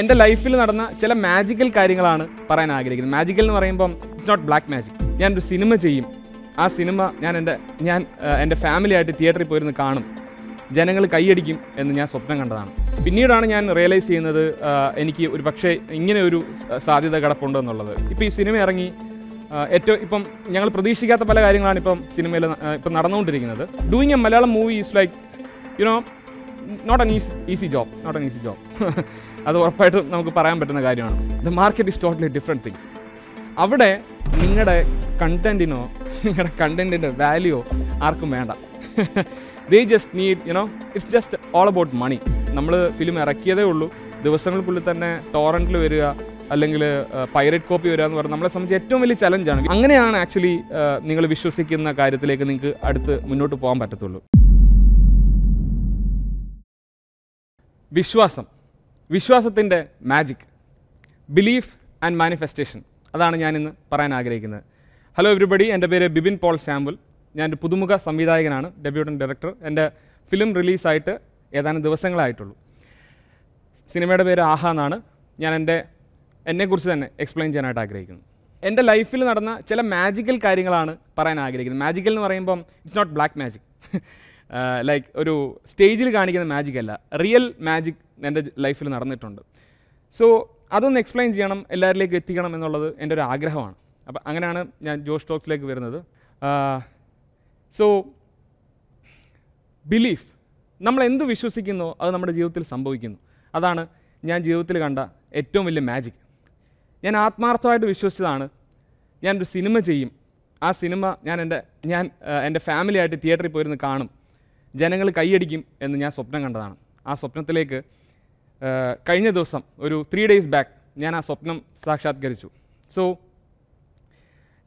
എൻ്റെ ലൈഫിൽ നടന്ന ചില മാജിക്കൽ കാര്യങ്ങളാണ് പറയാൻ ആഗ്രഹിക്കുന്നത് മാജിക്കൽ എന്ന് പറയുമ്പം ഇറ്റ്സ് നോട്ട് ബ്ലാക്ക് മാജിക് ഞാൻ ഒരു സിനിമ ചെയ്യും ആ സിനിമ ഞാൻ എൻ്റെ ഞാൻ എൻ്റെ ഫാമിലിയായിട്ട് തിയേറ്ററിൽ പോയിരുന്ന് കാണും ജനങ്ങൾ കൈയടിക്കും എന്ന് ഞാൻ സ്വപ്നം കണ്ടതാണ് പിന്നീടാണ് ഞാൻ റിയലൈസ് ചെയ്യുന്നത് എനിക്ക് ഒരു പക്ഷേ ഇങ്ങനെ ഒരു സാധ്യത കിടപ്പുണ്ട് എന്നുള്ളത് ഇപ്പോൾ ഈ സിനിമ ഇറങ്ങി ഏറ്റവും ഇപ്പം ഞങ്ങൾ പ്രതീക്ഷിക്കാത്ത പല കാര്യങ്ങളാണ് ഇപ്പം സിനിമയിൽ ഇപ്പം നടന്നുകൊണ്ടിരിക്കുന്നത് doing a Malayalam movie is like you know not an easy easy job not an easy job അത് ഉറപ്പായിട്ടും നമുക്ക് പറയാൻ പറ്റുന്ന കാര്യമാണ് the market is totally different thing അവിടെ നിങ്ങളുടെ കണ്ടൻറ്റിനോ നിങ്ങളുടെ കണ്ടൻറ്റിൻ്റെ വാല്യൂയോ ആർക്കും വേണ്ട they just need you know it's just all about money നമ്മൾ ഫിലിം ഇറക്കിയതേ ഉള്ളൂ ദിവസങ്ങൾക്കുള്ളിൽ തന്നെ ടോറൻറ്റിൽ വരിക അല്ലെങ്കിൽ പൈറേറ്റ് കോപ്പി വരിക എന്ന് പറഞ്ഞാൽ നമ്മളെ സംബന്ധിച്ച് ഏറ്റവും വലിയ ചലഞ്ചാണ് അങ്ങനെയാണ് ആക്ച്വലി നിങ്ങൾ വിശ്വസിക്കുന്ന കാര്യത്തിലേക്ക് നിങ്ങൾക്ക് അടുത്ത് മുന്നോട്ട് പോകാൻ പറ്റത്തുള്ളൂ വിശ്വാസം വിശ്വാസത്തിൻ്റെ മാജിക് ബിലീഫ് ആൻഡ് മാനിഫെസ്റ്റേഷൻ അതാണ് ഞാൻ ഇന്ന് പറയാൻ ആഗ്രഹിക്കുന്നത് ഹലോ എവ്രിബഡി എൻ്റെ പേര് ബിബിൻ പോൾ സാമ്പിൾ ഒരു പുതുമുഖ സംവിധായകനാണ് ഡെബ്യൂട്ടൻ്റ് ഡയറക്ടർ എൻ്റെ ഫിലിം റിലീസായിട്ട് ഏതാനും ദിവസങ്ങളായിട്ടുള്ളൂ സിനിമയുടെ പേര് ആഹ എന്നാണ് ഞാൻ എൻ്റെ എന്നെക്കുറിച്ച് തന്നെ എക്സ്പ്ലെയിൻ ചെയ്യാനായിട്ട് ആഗ്രഹിക്കുന്നു എൻ്റെ ലൈഫിൽ നടന്ന ചില മാജിക്കൽ കാര്യങ്ങളാണ് പറയാൻ ആഗ്രഹിക്കുന്നത് മാജിക്കൽ എന്ന് പറയുമ്പം it's not black magic like ഒരു സ്റ്റേജിൽ കാണിക്കുന്ന മാജിക് അല്ല റിയൽ മാജിക് എൻ്റെ ലൈഫിൽ നടന്നിട്ടുണ്ട് സോ അതൊന്ന് എക്സ്പ്ലെയിൻ ചെയ്യണം എല്ലാവരിലേക്ക് എത്തിക്കണം എന്നുള്ളത് എൻ്റെ ഒരു ആഗ്രഹമാണ് അപ്പം അങ്ങനെയാണ് ഞാൻ ജോഷ് ടോക്സിലേക്ക് വരുന്നത് സോ ബിലീഫ് നമ്മൾ എന്ത് വിശ്വസിക്കുന്നു അത് നമ്മുടെ ജീവിതത്തിൽ സംഭവിക്കുന്നു അതാണ് ഞാൻ ജീവിതത്തിൽ കണ്ട ഏറ്റവും വലിയ മാജിക് ഞാൻ ആത്മാർത്ഥമായിട്ട് വിശ്വസിച്ചതാണ് ഞാനൊരു സിനിമ ചെയ്യും ആ സിനിമ ഞാൻ എൻ്റെ ഞാൻ എൻ്റെ ഫാമിലിയായിട്ട് തിയേറ്ററിൽ പോയിരുന്ന് കാണും ജനങ്ങൾ കൈയടിക്കും എന്ന് ഞാൻ സ്വപ്നം കണ്ടതാണ് ആ സ്വപ്നത്തിലേക്ക് കഴിഞ്ഞ ദിവസം ഒരു ത്രീ ഡേയ്സ് ബാക്ക് ഞാൻ ആ സ്വപ്നം സാക്ഷാത്കരിച്ചു സോ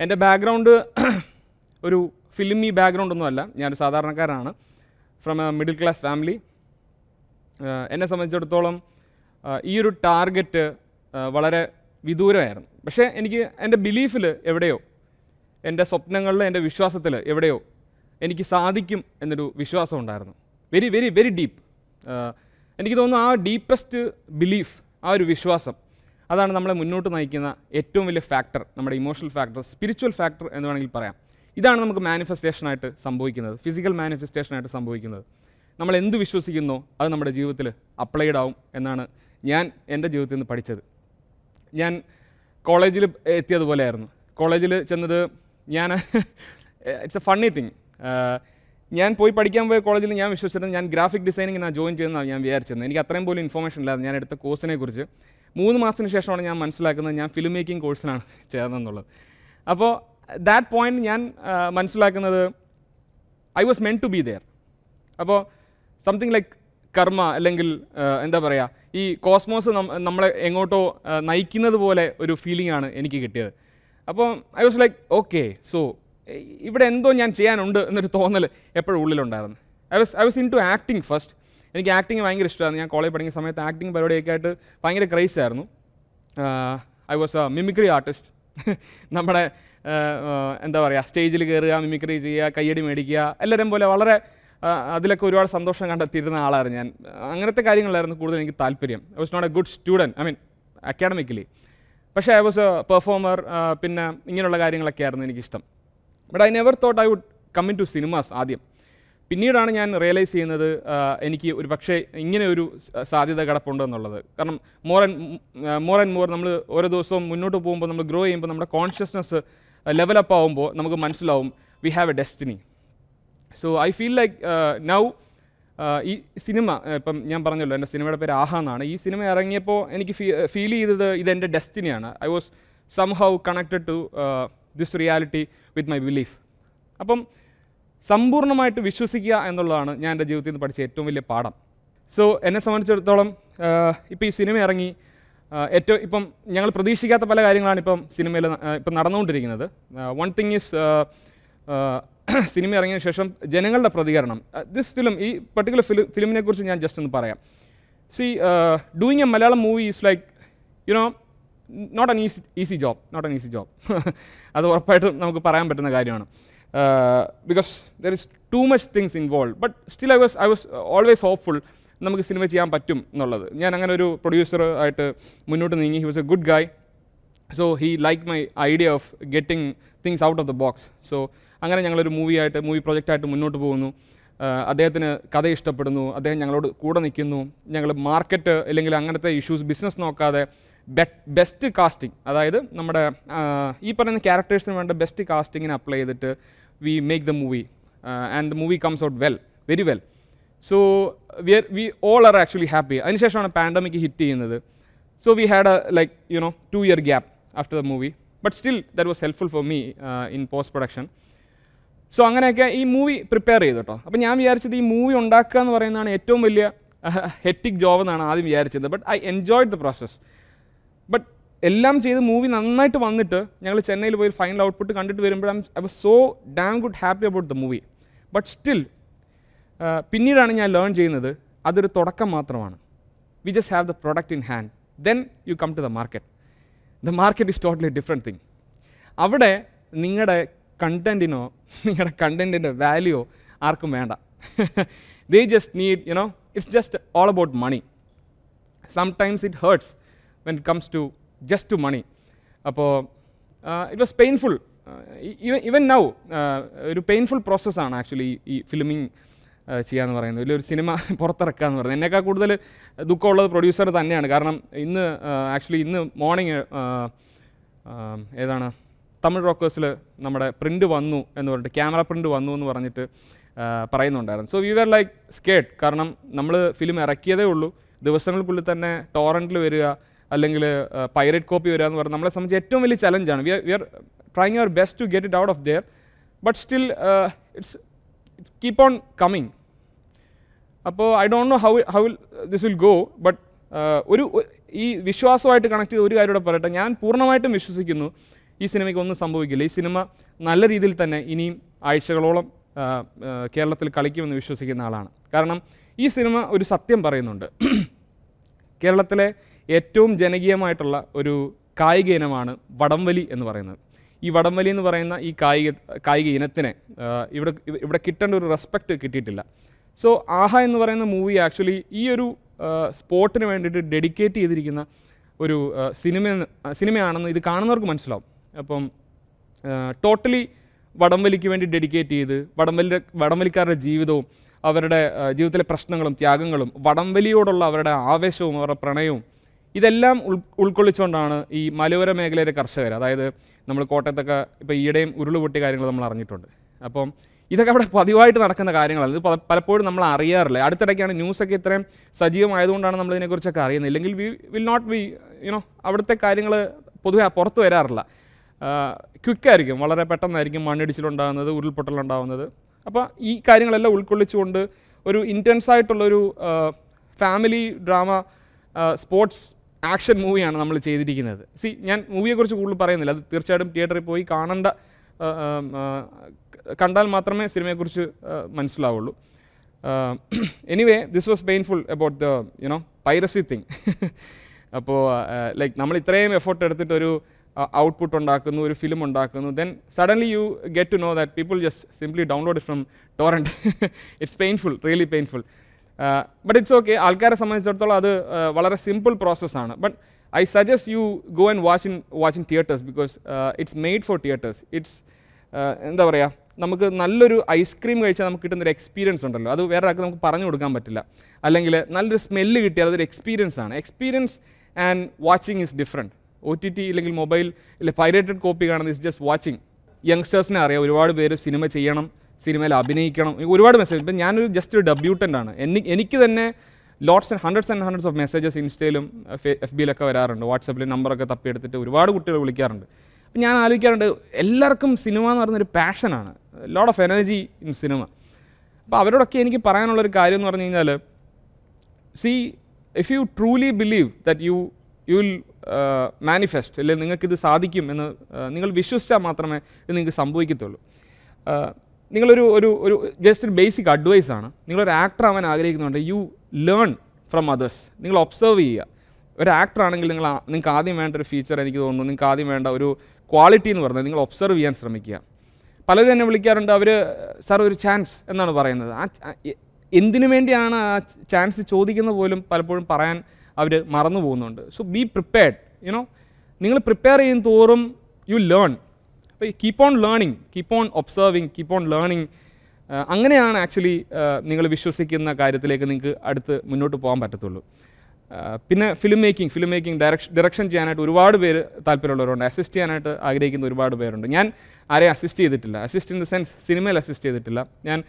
എൻ്റെ ബാക്ക്ഗ്രൗണ്ട് ഒരു ഫിലിമി ബാക്ക്ഗ്രൗണ്ട് ഒന്നുമല്ല ഞാനൊരു സാധാരണക്കാരനാണ് from a middle class family എന്നെ സംബന്ധിച്ചിടത്തോളം ഈ ഒരു ടാർഗറ്റ് വളരെ വിദൂരമായിരുന്നു പക്ഷേ എനിക്ക് എൻ്റെ ബിലീഫിൽ എവിടെയോ എൻ്റെ സ്വപ്നങ്ങളിൽ എൻ്റെ വിശ്വാസത്തിൽ എവിടെയോ എനിക്ക് സാധിക്കും എന്നൊരു വിശ്വാസം ഉണ്ടായിരുന്നു വെരി വെരി വെരി ഡീപ്പ് എനിക്ക് തോന്നുന്നു ആ ഡീപ്പസ്റ്റ് ബിലീഫ് ആ ഒരു വിശ്വാസം അതാണ് നമ്മളെ മുന്നോട്ട് നയിക്കുന്ന ഏറ്റവും വലിയ ഫാക്ടർ നമ്മുടെ ഇമോഷണൽ ഫാക്ടർ സ്പിരിച്വൽ ഫാക്ടർ എന്ന് വേണമെങ്കിൽ പറയാം ഇതാണ് നമുക്ക് മാനിഫെസ്റ്റേഷനായിട്ട് സംഭവിക്കുന്നത് ഫിസിക്കൽ മാനിഫെസ്റ്റേഷനായിട്ട് സംഭവിക്കുന്നത് നമ്മൾ എന്ത് വിശ്വസിക്കുന്നോ അത് നമ്മുടെ ജീവിതത്തിൽ അപ്ലൈഡ് ആവും എന്നാണ് ഞാൻ എൻ്റെ ജീവിതത്തിൽ നിന്ന് പഠിച്ചത് ഞാൻ കോളേജിൽ എത്തിയതുപോലെയായിരുന്നു കോളേജിൽ ചെന്നത് ഞാൻ ഇറ്റ്സ് എ ഫണ്ണി തിങ് ഞാൻ പോയി പഠിക്കാൻ പോയ കോളേജിൽ ഞാൻ വിശ്വസിച്ചിരുന്നത് ഞാൻ ഗ്രാഫിക് ഞാൻ ജോയിൻ ചെയ്യുന്നതാണ് ഞാൻ വിചാരിച്ചിരുന്നത് എനിക്ക് അത്രയും പോലും ഇൻഫോർമേഷൻ ഇല്ലായിരുന്നു ഞാൻ എടുത്ത കോഴ്സിനെ കുറിച്ച് മൂന്ന് മാസത്തിന് ശേഷമാണ് ഞാൻ മനസ്സിലാക്കുന്നത് ഞാൻ ഫിലിം മേക്കിംഗ് കോഴ്സിനാണ് ചേർന്നതെന്നുള്ളത് അപ്പോൾ ദാറ്റ് പോയിന്റ് ഞാൻ മനസ്സിലാക്കുന്നത് I was meant to be there അപ്പോൾ സംതിങ് ലൈക്ക് കർമ്മ അല്ലെങ്കിൽ എന്താ പറയുക ഈ കോസ്മോസ് നമ്മളെ എങ്ങോട്ടോ നയിക്കുന്നത് പോലെ ഒരു ഫീലിംഗ് ആണ് എനിക്ക് കിട്ടിയത് അപ്പോൾ I was like okay so ഇവിടെ എന്തോ ഞാൻ ചെയ്യാനുണ്ട് എന്നൊരു തോന്നൽ എപ്പോഴും ഉള്ളിലുണ്ടായിരുന്നു I was I was into acting first എനിക്ക് ആക്ടിങ് ഭയങ്കര ഇഷ്ടമായിരുന്നു ഞാൻ കോളേജ് പഠിക്കുന്ന സമയത്ത് ആക്ടിങ് പരിപാടിയൊക്കെ ആയിട്ട് ഭയങ്കര ക്രൈസ് ആയിരുന്നു I was a mimicry artist നമ്മുടെ എന്താ പറയുക സ്റ്റേജിൽ കയറുക മിമിക്രി ചെയ്യുക കയ്യടി മേടിക്കുക എല്ലാവരും പോലെ വളരെ അതിലൊക്കെ ഒരുപാട് സന്തോഷം കണ്ടെത്തിയിരുന്ന ആളായിരുന്നു ഞാൻ അങ്ങനത്തെ കാര്യങ്ങളായിരുന്നു കൂടുതൽ എനിക്ക് താല്പര്യം I was not a good student I mean academically പക്ഷേ ഐ വാസ് എ പെർഫോമർ പിന്നെ ഇങ്ങനെയുള്ള കാര്യങ്ങളൊക്കെ ആയിരുന്നു എനിക്കിഷ്ടം but I never thought I would come into cinemas ആദ്യം പിന്നീടാണ് ഞാൻ റിയലൈസ് ചെയ്യുന്നത് എനിക്ക് ഒരു പക്ഷേ ഇങ്ങനെ ഒരു സാധ്യത കിടപ്പുണ്ടെന്നുള്ളത് കാരണം more and more and more നമ്മൾ ഓരോ ദിവസവും മുന്നോട്ട് പോകുമ്പോൾ നമ്മൾ ഗ്രോ ചെയ്യുമ്പോൾ നമ്മുടെ കോൺഷ്യസ്നസ് ലെവലപ്പ് ആവുമ്പോൾ നമുക്ക് മനസ്സിലാവും we have a destiny so I feel like now ഈ സിനിമ ഇപ്പം ഞാൻ പറഞ്ഞല്ലോ എൻ്റെ സിനിമയുടെ പേര് ആഹാന്നാണ് ഈ സിനിമ ഇറങ്ങിയപ്പോൾ എനിക്ക് ഫീൽ ചെയ്തത് ഇതെൻ്റെ ഡെസ്റ്റിനിയാണ് I was somehow connected to this reality with my belief അപ്പം സമ്പൂർണ്ണമായിട്ട് വിശ്വസിക്കുക എന്നുള്ളതാണ് ഞാൻ എൻ്റെ ജീവിതത്തിൽ നിന്ന് പഠിച്ച ഏറ്റവും വലിയ പാഠം സോ എന്നെ സംബന്ധിച്ചിടത്തോളം ഇപ്പോൾ ഈ സിനിമ ഇറങ്ങി ഏറ്റവും ഇപ്പം ഞങ്ങൾ പ്രതീക്ഷിക്കാത്ത പല കാര്യങ്ങളാണ് ഇപ്പം സിനിമയിൽ ഇപ്പം നടന്നുകൊണ്ടിരിക്കുന്നത് വൺ തിങ് ഈസ് സിനിമ ഇറങ്ങിയ ശേഷം ജനങ്ങളുടെ പ്രതികരണം ദിസ് ഫിലിം ഈ പർട്ടിക്കുലർ ഫിലി ഫിലിമിനെക്കുറിച്ച് ഞാൻ ജസ്റ്റ് ഒന്ന് പറയാം see doing a Malayalam movie is like you know not an easy easy job not an easy job അത് ഉറപ്പായിട്ടും നമുക്ക് പറയാൻ പറ്റുന്ന കാര്യമാണ് because there is too much things involve but still I was I was always hopeful നമുക്ക് സിനിമ ചെയ്യാൻ പറ്റും എന്നുള്ളത് ഞാൻ അങ്ങനെ ഒരു പ്രൊഡ്യൂസർ ആയിട്ട് മുന്നോട്ട് നീങ്ങി he was a good guy so he like my idea of getting things out of the box so അങ്ങനെ ഞങ്ങളൊരു മൂവി ആയിട്ട് മൂവി പ്രൊജക്റ്റായിട്ട് മുന്നോട്ട് പോകുന്നു uh, അദ്ദേഹത്തിന് കഥ ഇഷ്ടപ്പെടുന്നു അദ്ദേഹം ഞങ്ങളോട് കൂടെ നിൽക്കുന്നു ഞങ്ങൾ മാർക്കറ്റ് അല്ലെങ്കിൽ അങ്ങനത്തെ ഇഷ്യൂസ് ബിസിനസ് നോക്കാതെ ബെസ്റ്റ് കാസ്റ്റിംഗ് അതായത് നമ്മുടെ ഈ പറയുന്ന ക്യാരക്ടേഴ്സിന് വേണ്ട ബെസ്റ്റ് കാസ്റ്റിങ്ങിന് അപ്ലൈ ചെയ്തിട്ട് we make the movie and the movie comes out well very well so we are we all are actually happy അതിനുശേഷമാണ് പാൻഡമിക് ഹിറ്റ് ചെയ്യുന്നത് so we had a like you know two year gap after the movie but still that was helpful for me in post production so അങ്ങനെയൊക്കെ ഈ movie prepare ചെയ്തു കേട്ടോ അപ്പോൾ ഞാൻ വിചാരിച്ചത് ഈ മൂവി ഉണ്ടാക്കുക എന്ന് പറയുന്നതാണ് ഏറ്റവും വലിയ ഹെറ്റിക് ജോബ് എന്നാണ് ആദ്യം വിചാരിച്ചത് but I enjoyed the process but എല്ലാം ചെയ്ത് മൂവി നന്നായിട്ട് വന്നിട്ട് ഞങ്ങൾ ചെന്നൈയിൽ പോയി ഫൈനൽ ഔട്ട്പുട്ട് കണ്ടിട്ട് വരുമ്പോൾ I was so damn good happy about the movie but still പിന്നീടാണ് ഞാൻ ലേൺ ചെയ്യുന്നത് അതൊരു തുടക്കം മാത്രമാണ് we just have the product in hand then you come to the market the market is totally different thing അവിടെ നിങ്ങളുടെ കണ്ടൻറ്റിനോ നിങ്ങളുടെ കണ്ടൻറ്റിൻ്റെ വാല്യൂയോ ആർക്കും വേണ്ട they just need you know it's just all about money sometimes it hurts when it comes to just to money. അപ്പോൾ it was painful even even now ഒരു പെയിൻഫുൾ പ്രോസസ്സാണ് ആക്ച്വലി ഈ ഫിലിമിങ് ചെയ്യാന്ന് പറയുന്നത് വലിയൊരു സിനിമ പുറത്തിറക്കുക എന്ന് പറയുന്നത് എന്നേക്കാൾ കൂടുതൽ ദുഃഖമുള്ളത് പ്രൊഡ്യൂസർ തന്നെയാണ് കാരണം ഇന്ന് ആക്ച്വലി ഇന്ന് മോർണിംഗ് ഏതാണ് തമിഴ് റോക്കേഴ്സിൽ നമ്മുടെ പ്രിൻ്റ് വന്നു എന്ന് പറഞ്ഞിട്ട് ക്യാമറ പ്രിൻ്റ് വന്നു എന്ന് പറഞ്ഞിട്ട് പറയുന്നുണ്ടായിരുന്നു so we are like scared കാരണം നമ്മൾ ഫിലിം ഇറക്കിയതേ ഉള്ളൂ ദിവസങ്ങൾക്കുള്ളിൽ തന്നെ ടോറൻറ്റിൽ വരിക അല്ലെങ്കിൽ പൈറേറ്റ് കോപ്പി വരിക എന്ന് പറഞ്ഞാൽ നമ്മളെ സംബന്ധിച്ച് ഏറ്റവും വലിയ ചലഞ്ചാണ് we we are trying your best to get it out of there but still it's it's keep on coming അപ്പോൾ I don't know how how this will go but ഒരു ഈ വിശ്വാസമായിട്ട് കണക്ട് ചെയ്ത് ഒരു കാര്യം കൂടെ പറയട്ടെ ഞാൻ പൂർണ്ണമായിട്ടും വിശ്വസിക്കുന്നു ഈ സിനിമയ്ക്ക് ഒന്നും സംഭവിക്കില്ല ഈ സിനിമ നല്ല രീതിയിൽ തന്നെ ഇനിയും ആഴ്ചകളോളം കേരളത്തിൽ കളിക്കുമെന്ന് വിശ്വസിക്കുന്ന ആളാണ് കാരണം ഈ സിനിമ ഒരു സത്യം പറയുന്നുണ്ട് കേരളത്തിലെ ഏറ്റവും ജനകീയമായിട്ടുള്ള ഒരു കായിക ഇനമാണ് വടംവലി എന്ന് പറയുന്നത് ഈ വടംവലി എന്ന് പറയുന്ന ഈ കായിക കായിക ഇനത്തിനെ ഇവിടെ ഇവിടെ കിട്ടേണ്ട ഒരു റെസ്പെക്റ്റ് കിട്ടിയിട്ടില്ല സോ ആഹ എന്ന് പറയുന്ന മൂവി ആക്ച്വലി ഈ ഒരു സ്പോർട്ടിന് വേണ്ടിയിട്ട് ഡെഡിക്കേറ്റ് ചെയ്തിരിക്കുന്ന ഒരു സിനിമ സിനിമയാണെന്ന് ഇത് കാണുന്നവർക്ക് മനസ്സിലാവും അപ്പം ടോട്ടലി വടംവലിക്ക് വേണ്ടി ഡെഡിക്കേറ്റ് ചെയ്ത് വടംവലി വടംവലിക്കാരുടെ ജീവിതവും അവരുടെ ജീവിതത്തിലെ പ്രശ്നങ്ങളും ത്യാഗങ്ങളും വടംവലിയോടുള്ള അവരുടെ ആവേശവും അവരുടെ പ്രണയവും ഇതെല്ലാം ഉൾ ഉൾക്കൊള്ളിച്ചുകൊണ്ടാണ് ഈ മലയോര മേഖലയിലെ കർഷകർ അതായത് നമ്മൾ കോട്ടയത്തൊക്കെ ഇപ്പോൾ ഈയിടെയും ഉരുളുപൊട്ടി കാര്യങ്ങൾ നമ്മൾ അറിഞ്ഞിട്ടുണ്ട് അപ്പം ഇതൊക്കെ അവിടെ പതിവായിട്ട് നടക്കുന്ന കാര്യങ്ങളാണ് ഇത് പലപ്പോഴും നമ്മൾ അറിയാറില്ല അടുത്തിടയ്ക്കാണ് ന്യൂസൊക്കെ ഇത്രയും സജീവമായതുകൊണ്ടാണ് നമ്മൾ ഇതിനെക്കുറിച്ചൊക്കെ അറിയുന്നത് ഇല്ലെങ്കിൽ we will not be you know അവിടുത്തെ കാര്യങ്ങൾ പൊതുവെ പുറത്ത് വരാറില്ല ക്വിക്കായിരിക്കും വളരെ പെട്ടെന്നായിരിക്കും മണ്ണിടിച്ചിലുണ്ടാകുന്നത് ഉരുൾപൊട്ടലുണ്ടാകുന്നത് അപ്പോൾ ഈ കാര്യങ്ങളെല്ലാം ഉൾക്കൊള്ളിച്ചുകൊണ്ട് ഒരു ഇൻറ്റൻസായിട്ടുള്ളൊരു ഫാമിലി ഡ്രാമ സ്പോർട്സ് ആക്ഷൻ മൂവിയാണ് നമ്മൾ ചെയ്തിരിക്കുന്നത് സി ഞാൻ മൂവിയെക്കുറിച്ച് കൂടുതൽ പറയുന്നില്ല അത് തീർച്ചയായിട്ടും തിയേറ്ററിൽ പോയി കാണേണ്ട കണ്ടാൽ മാത്രമേ സിനിമയെക്കുറിച്ച് മനസ്സിലാവുള്ളൂ anyway this was painful about the you know piracy thing അപ്പോൾ ലൈക്ക് നമ്മൾ ഇത്രയും എഫേർട്ട് എടുത്തിട്ടൊരു ഔട്ട്പുട്ട് ഉണ്ടാക്കുന്നു ഒരു ഫിലിം ഉണ്ടാക്കുന്നു then suddenly you get to know that people just simply download from torrent it's painful really painful but it's okay ആൾക്കാരെ സംബന്ധിച്ചിടത്തോളം അത് വളരെ സിമ്പിൾ പ്രോസസ്സാണ് but I suggest you go and watch in watch in theatres because it's made for theatres it's എന്താ പറയുക നമുക്ക് നല്ലൊരു ice cream കഴിച്ചാൽ നമുക്ക് കിട്ടുന്നൊരു എക്സ്പീരിയൻസ് ഉണ്ടല്ലോ അത് വേറെ ആൾക്ക് നമുക്ക് പറഞ്ഞു കൊടുക്കാൻ പറ്റില്ല അല്ലെങ്കിൽ നല്ലൊരു സ്മെല്ല് കിട്ടിയാൽ അതൊരു എക്സ്പീരിയൻസ് ആണ് experience and watching is different O T T ഇല്ലെങ്കിൽ മൊബൈൽ ഇല്ലെങ്കിൽ പൈറേറ്റഡ് കോപ്പി കാണുന്നത് ഇസ് ജസ്റ്റ് വാച്ചിങ് യങ്സ്റ്റേഴ്സിനെ അറിയാം ഒരുപാട് പേര് സിനിമ ചെയ്യണം സിനിമയിൽ അഭിനയിക്കണം ഒരുപാട് മെസ്സേജ് ഇപ്പം ഞാനൊരു ജസ്റ്റ് ഒരു ഡെബ്യൂട്ടൻ്റ് ആണ് എനിക്ക് എനിക്ക് തന്നെ lots and hundreds and hundreds of messages ഇൻസ്റ്റയിലും എഫ് uh, ബിയിലൊക്കെ വരാറുണ്ട് വാട്സപ്പിൽ നമ്പറൊക്കെ തപ്പിയെടുത്തിട്ട് ഒരുപാട് കുട്ടികൾ വിളിക്കാറുണ്ട് അപ്പം ഞാൻ ആലോചിക്കാറുണ്ട് എല്ലാവർക്കും സിനിമ എന്ന് പറയുന്നൊരു പാഷനാണ് load of energy in cinema അപ്പോൾ അവരോടൊക്കെ എനിക്ക് പറയാനുള്ളൊരു കാര്യം എന്ന് പറഞ്ഞു കഴിഞ്ഞാൽ see if you truly believe that you you will manifest അല്ലെങ്കിൽ നിങ്ങൾക്കിത് സാധിക്കും എന്ന് uh, നിങ്ങൾ വിശ്വസിച്ചാൽ മാത്രമേ ഇത് നിങ്ങൾക്ക് സംഭവിക്കത്തുള്ളൂ uh, നിങ്ങളൊരു ഒരു ഒരു ജസ്റ്റ് ഒരു ബേസിക് അഡ്വൈസ് ആണ് നിങ്ങളൊരു ആക്ടർ ആവാൻ ആഗ്രഹിക്കുന്നുണ്ട് യു ലേൺ ഫ്രം അതേഴ്സ് നിങ്ങൾ ഒബ്സർവ് ചെയ്യുക ഒരു ആക്ടർ ആണെങ്കിൽ നിങ്ങൾ നിങ്ങൾക്ക് ആദ്യം വേണ്ട ഒരു ഫീച്ചർ എനിക്ക് തോന്നുന്നു നിങ്ങൾക്ക് ആദ്യം വേണ്ട ഒരു ക്വാളിറ്റി എന്ന് പറഞ്ഞാൽ നിങ്ങൾ ഒബ്സർവ് ചെയ്യാൻ ശ്രമിക്കുക പലരും എന്നെ വിളിക്കാറുണ്ട് അവർ സാർ ഒരു ചാൻസ് എന്നാണ് പറയുന്നത് ആ എന്തിനു വേണ്ടിയാണ് ആ ചാൻസ് ചോദിക്കുന്ന പോലും പലപ്പോഴും പറയാൻ അവർ മറന്നു പോകുന്നുണ്ട് സോ ബി പ്രിപ്പയർഡ് യുനോ നിങ്ങൾ പ്രിപ്പയർ ചെയ്യും തോറും യു ലേൺ അപ്പോൾ ഈ keep on learning keep on observing keep on learning അങ്ങനെയാണ് ആക്ച്വലി നിങ്ങൾ വിശ്വസിക്കുന്ന കാര്യത്തിലേക്ക് നിങ്ങൾക്ക് അടുത്ത് മുന്നോട്ട് പോകാൻ പറ്റത്തുള്ളൂ പിന്നെ film making film making direction direction ചെയ്യാനായിട്ട് ഒരുപാട് പേര് താല്പര്യമുള്ളവരുണ്ട് അസിസ്റ്റ് ചെയ്യാനായിട്ട് ആഗ്രഹിക്കുന്ന ഒരുപാട് പേരുണ്ട് ഞാൻ ആരെയും അസിസ്റ്റ് ചെയ്തിട്ടില്ല അസിസ്റ്റ് ഇൻ ദ സെൻസ് സിനിമയിൽ അസിസ്റ്റ് ചെയ്തിട്ടില്ല ഞാൻ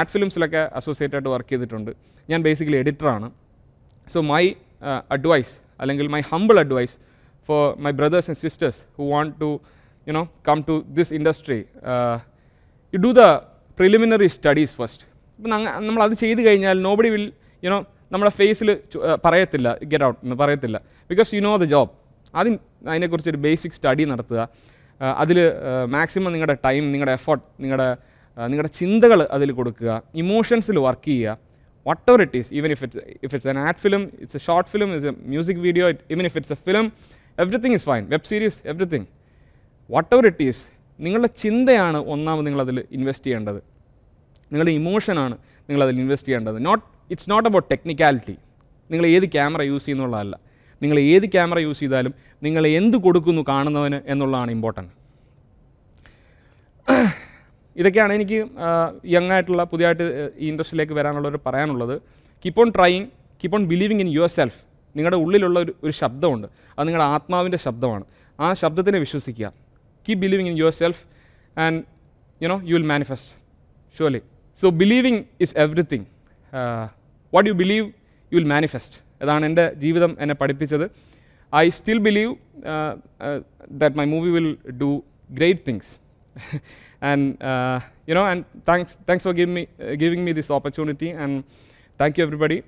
ആർട്ട് ഫിലിംസിലൊക്കെ അസോസിയേറ്റ് ആയിട്ട് വർക്ക് ചെയ്തിട്ടുണ്ട് ഞാൻ ബേസിക്കലി എഡിറ്ററാണ് സോ മൈ അഡ്വൈസ് അല്ലെങ്കിൽ my humble advice for my brothers and sisters who want to you know come to this industry, uh, you do the preliminary studies first. നമ്മൾ അത് ചെയ്ത് കഴിഞ്ഞാൽ നോബഡി വിൽ യുനോ നമ്മുടെ ഫേസിൽ uh, പറയത്തില്ല get out എന്ന് പറയത്തില്ല because you know the job ആദ്യം അതിനെക്കുറിച്ച് ഒരു ബേസിക് സ്റ്റഡി നടത്തുക uh, അതിൽ മാക്സിമം uh, നിങ്ങളുടെ ടൈം നിങ്ങളുടെ എഫേർട്ട് നിങ്ങളുടെ നിങ്ങളുടെ ചിന്തകൾ അതിൽ കൊടുക്കുക ഇമോഷൻസിൽ വർക്ക് ചെയ്യുക whatever it is even if it's if it's an ad film it's a short film it's a music video even if it's a film everything is fine web series everything whatever ever it is നിങ്ങളുടെ ചിന്തയാണ് ഒന്നാമത് നിങ്ങളതിൽ invest ചെയ്യേണ്ടത് നിങ്ങളുടെ ഇമോഷനാണ് നിങ്ങളതിൽ invest ചെയ്യേണ്ടത് not it's not about technicality നിങ്ങൾ ഏത് ക്യാമറ യൂസ് ചെയ്യുന്നുള്ളതല്ല നിങ്ങൾ ഏത് ക്യാമറ യൂസ് ചെയ്താലും നിങ്ങൾ എന്ത് കൊടുക്കുന്നു കാണുന്നവന് എന്നുള്ളതാണ് ഇമ്പോർട്ടൻറ്റ് ഇതൊക്കെയാണ് എനിക്ക് യങ് ആയിട്ടുള്ള പുതിയതായിട്ട് ഈ ഇൻഡസ്ട്രിയിലേക്ക് വരാനുള്ളവർ പറയാനുള്ളത് keep on trying keep on believing in yourself നിങ്ങളുടെ ഉള്ളിലുള്ള ഒരു ഒരു ശബ്ദമുണ്ട് അത് നിങ്ങളുടെ ആത്മാവിൻ്റെ ശബ്ദമാണ് ആ ശബ്ദത്തിനെ വിശ്വസിക്കുക keep believing in yourself and you know you will manifest surely so believing is everything uh, what you believe you will manifest അതാണ് എൻ്റെ ജീവിതം എന്നെ പഠിപ്പിച്ചത് I still believe that my movie will do great things and you know and thanks thanks for give me giving me this opportunity and thank you everybody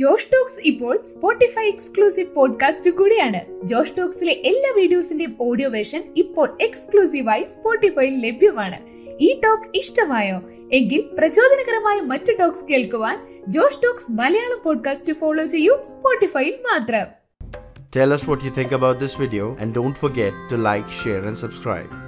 Josh Talks ഇപ്പോൾ Spotify exclusive podcast കൂടിയാണ് ജോഷ് ടോക്സിലെ എല്ലാ വീഡിയോസിന്റെയും ഓഡിയോ വേർഷൻ ഇപ്പോൾ എക്സ്ക്ലൂസീവായി സ്പോട്ടിഫൈയിൽ ലഭ്യമാണ് ഈ talk ഇഷ്ടമായോ എങ്കിൽ പ്രചോദനകരമായ മറ്റു ടോക്സ് കേൾക്കുവാൻ Josh Talks Malayalam podcast follow ചെയ്യൂ സ്പോട്ടിഫൈയിൽ മാത്രം Tell us what you think about this video and don't forget to like, share and subscribe.